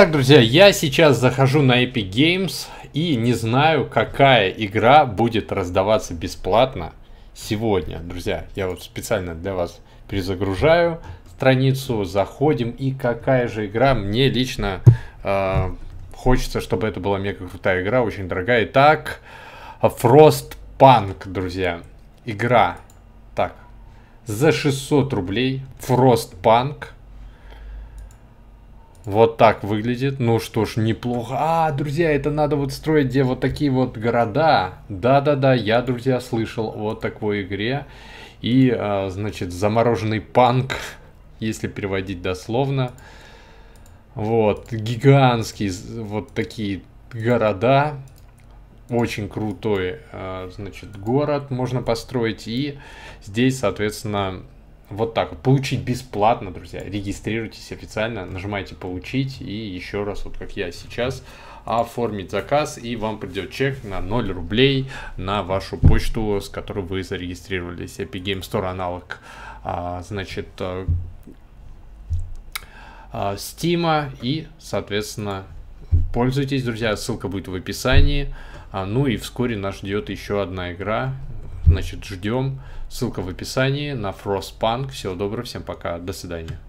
Итак, друзья, я сейчас захожу на Epic Games и не знаю, какая игра будет раздаваться бесплатно сегодня. Друзья, я вот специально для вас перезагружаю страницу, заходим и какая же игра мне лично э, хочется, чтобы это была мега крутая игра, очень дорогая. Итак, Frostpunk, друзья, игра, так, за 600 рублей Frostpunk. Вот так выглядит. Ну что ж, неплохо. А, друзья, это надо вот строить, где вот такие вот города. Да-да-да, я, друзья, слышал о такой игре. И, а, значит, замороженный панк, если переводить дословно. Вот, гигантские вот такие города. Очень крутой, а, значит, город можно построить. И здесь, соответственно, вот так. Получить бесплатно, друзья. Регистрируйтесь официально, нажимайте «Получить» и еще раз, вот как я сейчас, оформить заказ, и вам придет чек на 0 рублей на вашу почту, с которой вы зарегистрировались. Epic Game Store аналог, а, значит, э, а, и, соответственно, пользуйтесь, друзья. Ссылка будет в описании. А, ну и вскоре нас ждет еще одна игра значит, ждем. Ссылка в описании на Frostpunk. Всего доброго, всем пока, до свидания.